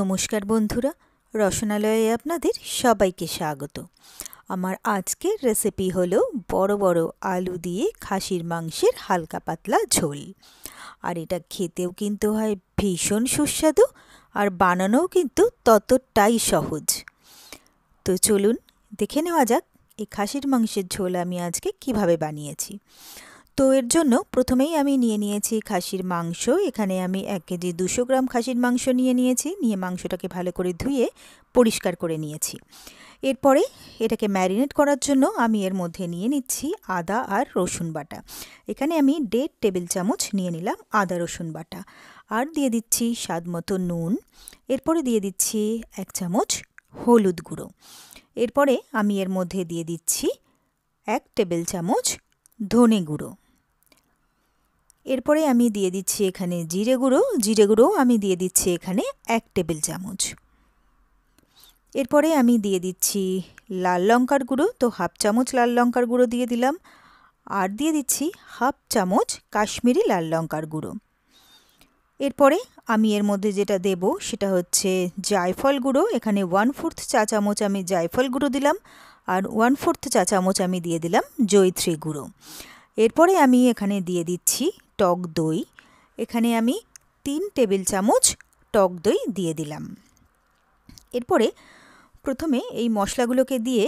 নমস্কার বন্ধুরা রসনালয়ে আপনাদের সবাইকে স্বাগত আমার আজকের রেসিপি হলো বড় বড় আলু দিয়ে খাসির মাংসের হালকা পাতলা ঝোল আর এটা খেতেও কিন্তু হয় ভীষণ সুস্বাদু আর বানানোও কিন্তু ততটাই সহজ তো চলুন দেখে নেওয়া যাক এই খাসির মাংসের ঝোল আমি আজকে কিভাবে বানিয়েছি তো এর জন্য প্রথমেই আমি নিয়ে নিয়েছি খাসির মাংস এখানে আমি এক কেজি দুশো গ্রাম খাসির মাংস নিয়ে নিয়েছি নিয়ে মাংসটাকে ভালো করে ধুয়ে পরিষ্কার করে নিয়েছি এরপরে এটাকে ম্যারিনেট করার জন্য আমি এর মধ্যে নিয়ে নিচ্ছি আদা আর রসুন বাটা এখানে আমি দেড় টেবিল চামচ নিয়ে নিলাম আদা রসুন বাটা আর দিয়ে দিচ্ছি স্বাদ মতো নুন এরপরে দিয়ে দিচ্ছি এক চামচ হলুদ গুঁড়ো এরপরে আমি এর মধ্যে দিয়ে দিচ্ছি এক টেবিল চামচ ধনে গুঁড়ো এরপরে আমি দিয়ে দিচ্ছি এখানে জিরে গুঁড়ো জিরে গুঁড়ো আমি দিয়ে দিচ্ছি এখানে এক টেবিল চামচ এরপরে আমি দিয়ে দিচ্ছি লাল লঙ্কার গুঁড়ো তো হাফ চামচ লাল লঙ্কার গুঁড়ো দিয়ে দিলাম আর দিয়ে দিচ্ছি হাফ চামচ কাশ্মীরি লাল লঙ্কার গুঁড়ো এরপরে আমি এর মধ্যে যেটা দেব সেটা হচ্ছে জায়ফল গুঁড়ো এখানে ওয়ান ফোর্থ চা চামচ আমি জায়ফল গুঁড়ো দিলাম আর ওয়ান ফোর্থ চা চামচ আমি দিয়ে দিলাম জৈত্রী গুঁড়ো এরপরে আমি এখানে দিয়ে দিচ্ছি টক দই এখানে আমি তিন টেবিল চামচ টক দই দিয়ে দিলাম এরপরে প্রথমে এই মশলাগুলোকে দিয়ে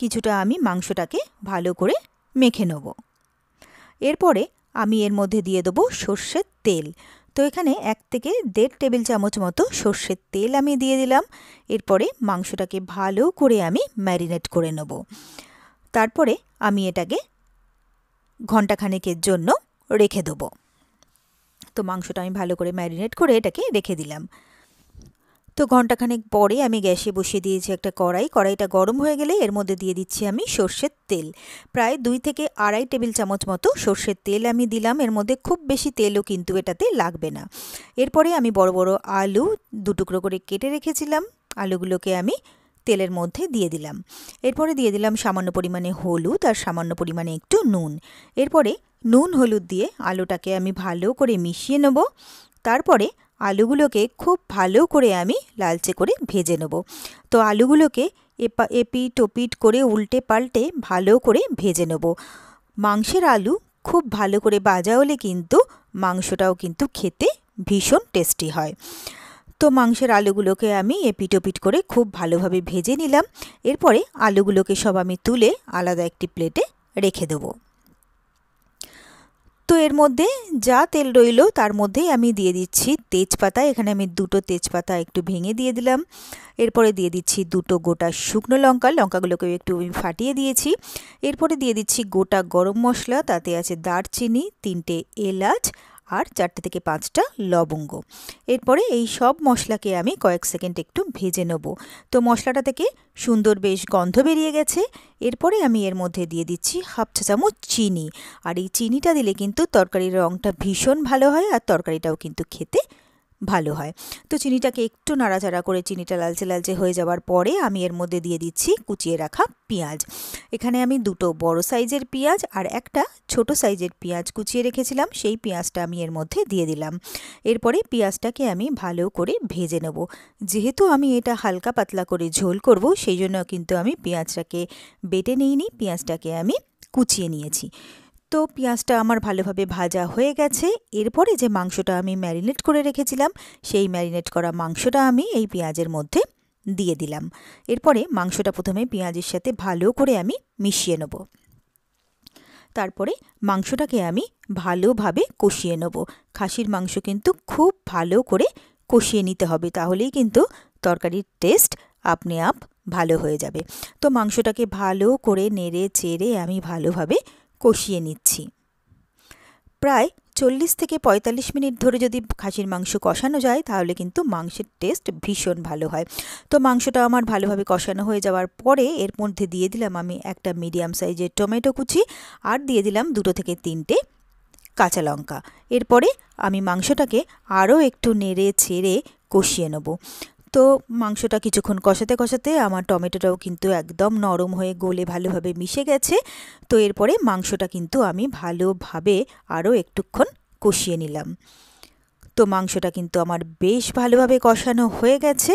কিছুটা আমি মাংসটাকে ভালো করে মেখে নেব এরপরে আমি এর মধ্যে দিয়ে দেবো সর্ষের তেল তো এখানে এক থেকে দেড় টেবিল চামচ মতো সর্ষের তেল আমি দিয়ে দিলাম এরপরে মাংসটাকে ভালো করে আমি ম্যারিনেট করে নেব তারপরে আমি এটাকে ঘণ্টাখানেকের জন্য রেখে দেবো তো মাংসটা আমি ভালো করে ম্যারিনেট করে এটাকে রেখে দিলাম তো ঘন্টাখানেক পরে আমি গ্যাসে বসিয়ে দিয়েছি একটা কড়াই কড়াইটা গরম হয়ে গেলে এর মধ্যে দিয়ে দিচ্ছি আমি সর্ষের তেল প্রায় দুই থেকে আড়াই টেবিল চামচ মতো সর্ষের তেল আমি দিলাম এর মধ্যে খুব বেশি তেলও কিন্তু এটাতে লাগবে না এরপরে আমি বড় বড় আলু দুটুকরো করে কেটে রেখেছিলাম আলুগুলোকে আমি তেলের মধ্যে দিয়ে দিলাম এরপরে দিয়ে দিলাম সামান্য পরিমাণে হলুদ আর সামান্য পরিমাণে একটু নুন এরপরে নুন হলুদ দিয়ে আলুটাকে আমি ভালো করে মিশিয়ে নেব তারপরে আলুগুলোকে খুব ভালো করে আমি লালচে করে ভেজে নেব তো আলুগুলোকে এপা এপিট ওপিট করে উল্টে পাল্টে ভালো করে ভেজে নেব মাংসের আলু খুব ভালো করে বাজা হলে কিন্তু মাংসটাও কিন্তু খেতে ভীষণ টেস্টি হয় তো মাংসের আলুগুলোকে আমি এপিটোপিট করে খুব ভালোভাবে ভেজে নিলাম এরপরে আলুগুলোকে সব আমি তুলে আলাদা একটি প্লেটে রেখে দেবো তো এর মধ্যে যা তেল রইল তার মধ্যেই আমি দিয়ে দিচ্ছি তেজপাতা এখানে আমি দুটো তেজপাতা একটু ভেঙে দিয়ে দিলাম এরপরে দিয়ে দিচ্ছি দুটো গোটা শুকনো লঙ্কা লঙ্কাগুলোকেও একটু ফাটিয়ে দিয়েছি এরপরে দিয়ে দিচ্ছি গোটা গরম মশলা তাতে আছে দারচিনি তিনটে এলাচ আর চারটে থেকে পাঁচটা লবঙ্গ এরপরে এই সব মশলাকে আমি কয়েক সেকেন্ড একটু ভেজে নেব তো মশলাটা থেকে সুন্দর বেশ গন্ধ বেরিয়ে গেছে এরপরে আমি এর মধ্যে দিয়ে দিচ্ছি হাফ চা চামচ চিনি আর এই চিনিটা দিলে কিন্তু তরকারির রঙটা ভীষণ ভালো হয় আর তরকারিটাও কিন্তু খেতে ভালো হয় তো চিনিটাকে একটু নাড়াচাড়া করে চিনিটা লালচে লালচে হয়ে যাওয়ার পরে আমি এর মধ্যে দিয়ে দিচ্ছি কুচিয়ে রাখা পেঁয়াজ এখানে আমি দুটো বড় সাইজের পেঁয়াজ আর একটা ছোট সাইজের পেঁয়াজ কুচিয়ে রেখেছিলাম সেই পেঁয়াজটা আমি এর মধ্যে দিয়ে দিলাম এরপরে পেঁয়াজটাকে আমি ভালো করে ভেজে নেব যেহেতু আমি এটা হালকা পাতলা করে ঝোল করব সেই জন্য কিন্তু আমি পেঁয়াজটাকে বেটে নিইনি পেঁয়াজটাকে আমি কুচিয়ে নিয়েছি তো পেঁয়াজটা আমার ভালোভাবে ভাজা হয়ে গেছে এরপরে যে মাংসটা আমি ম্যারিনেট করে রেখেছিলাম সেই ম্যারিনেট করা মাংসটা আমি এই পেঁয়াজের মধ্যে দিয়ে দিলাম এরপরে মাংসটা প্রথমে পেঁয়াজের সাথে ভালো করে আমি মিশিয়ে নেব তারপরে মাংসটাকে আমি ভালোভাবে কষিয়ে নেব খাসির মাংস কিন্তু খুব ভালো করে কষিয়ে নিতে হবে তাহলেই কিন্তু তরকারির টেস্ট আপনি আপ ভালো হয়ে যাবে তো মাংসটাকে ভালো করে নেড়ে চেড়ে আমি ভালোভাবে কষিয়ে নিচ্ছি প্রায় চল্লিশ থেকে পঁয়তাল্লিশ মিনিট ধরে যদি খাসির মাংস কষানো যায় তাহলে কিন্তু মাংসের টেস্ট ভীষণ ভালো হয় তো মাংসটা আমার ভালোভাবে কষানো হয়ে যাওয়ার পরে এর মধ্যে দিয়ে দিলাম আমি একটা মিডিয়াম সাইজের টমেটো কুচি আর দিয়ে দিলাম দুটো থেকে তিনটে কাঁচা লঙ্কা এরপরে আমি মাংসটাকে আরও একটু নেড়ে ছেড়ে কষিয়ে নেব তো মাংসটা কিছুক্ষণ কষাতে কষাতে আমার টমেটোটাও কিন্তু একদম নরম হয়ে গলে ভালোভাবে মিশে গেছে তো এরপরে মাংসটা কিন্তু আমি ভালোভাবে আরও একটুক্ষণ কষিয়ে নিলাম তো মাংসটা কিন্তু আমার বেশ ভালোভাবে কষানো হয়ে গেছে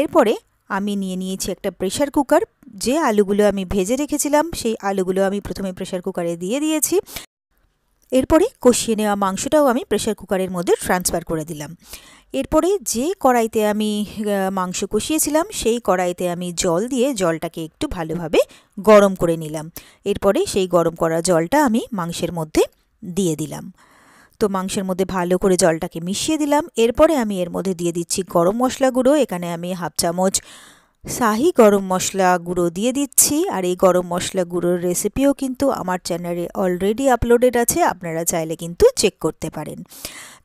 এরপরে আমি নিয়ে নিয়েছি একটা প্রেশার কুকার যে আলুগুলো আমি ভেজে রেখেছিলাম সেই আলুগুলো আমি প্রথমে প্রেশার কুকারে দিয়ে দিয়েছি এরপরে কষিয়ে নেওয়া মাংসটাও আমি প্রেশার কুকারের মধ্যে ট্রান্সফার করে দিলাম এরপরে যে কড়াইতে আমি মাংস কষিয়েছিলাম সেই কড়াইতে আমি জল দিয়ে জলটাকে একটু ভালোভাবে গরম করে নিলাম এরপরে সেই গরম করা জলটা আমি মাংসের মধ্যে দিয়ে দিলাম তো মাংসের মধ্যে ভালো করে জলটাকে মিশিয়ে দিলাম এরপরে আমি এর মধ্যে দিয়ে দিচ্ছি গরম মশলা গুঁড়ো এখানে আমি হাফ চামচ শাহি গরম মশলা গুঁড়ো দিয়ে দিচ্ছি আর এই গরম মশলা গুঁড়োর রেসিপিও কিন্তু আমার চ্যানেলে অলরেডি আপলোডেড আছে আপনারা চাইলে কিন্তু চেক করতে পারেন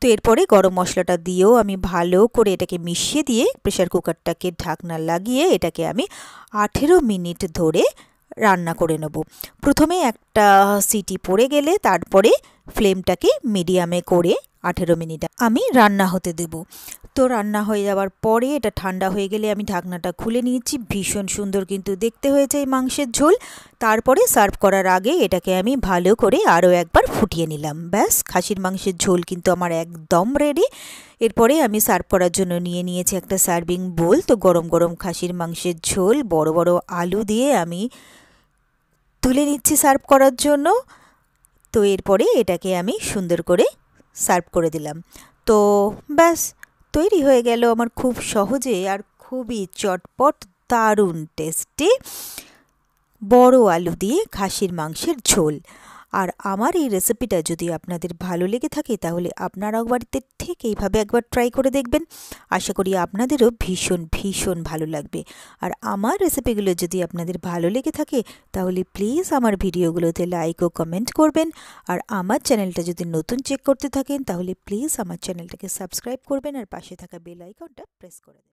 তো এরপরে গরম মশলাটা দিয়েও আমি ভালো করে এটাকে মিশিয়ে দিয়ে প্রেশার কুকারটাকে ঢাকনা লাগিয়ে এটাকে আমি আঠেরো মিনিট ধরে রান্না করে নেব প্রথমে একটা সিটি পড়ে গেলে তারপরে ফ্লেমটাকে মিডিয়ামে করে আঠেরো মিনিট আমি রান্না হতে দেব তো রান্না হয়ে যাওয়ার পরে এটা ঠান্ডা হয়ে গেলে আমি ঢাকনাটা খুলে নিয়েছি ভীষণ সুন্দর কিন্তু দেখতে হয়েছে এই মাংসের ঝোল তারপরে সার্ভ করার আগে এটাকে আমি ভালো করে আরও একবার ফুটিয়ে নিলাম ব্যাস খাসির মাংসের ঝোল কিন্তু আমার একদম রেডি এরপরে আমি সার্ভ করার জন্য নিয়ে নিয়েছি একটা সার্ভিং বোল তো গরম গরম খাসির মাংসের ঝোল বড় বড় আলু দিয়ে আমি তুলে নিচ্ছি সার্ভ করার জন্য তো এরপরে এটাকে আমি সুন্দর করে সার্ভ করে দিলাম তো ব্যাস তৈরি হয়ে গেল আমার খুব সহজে আর খুবই চটপট দারুণ টেস্টি বড় আলু দিয়ে খাসির মাংসের ঝোল আর আমার এই রেসিপিটা যদি আপনাদের ভালো লেগে থাকে তাহলে আপনারাও বাড়িতে ঠিক এইভাবে একবার ট্রাই করে দেখবেন আশা করি আপনাদেরও ভীষণ ভীষণ ভালো লাগবে আর আমার রেসিপিগুলো যদি আপনাদের ভালো লেগে থাকে তাহলে প্লিজ আমার ভিডিওগুলোতে লাইক ও কমেন্ট করবেন আর আমার চ্যানেলটা যদি নতুন চেক করতে থাকেন তাহলে প্লিজ আমার চ্যানেলটাকে সাবস্ক্রাইব করবেন আর পাশে থাকা বেল আইকনটা প্রেস করে দেবেন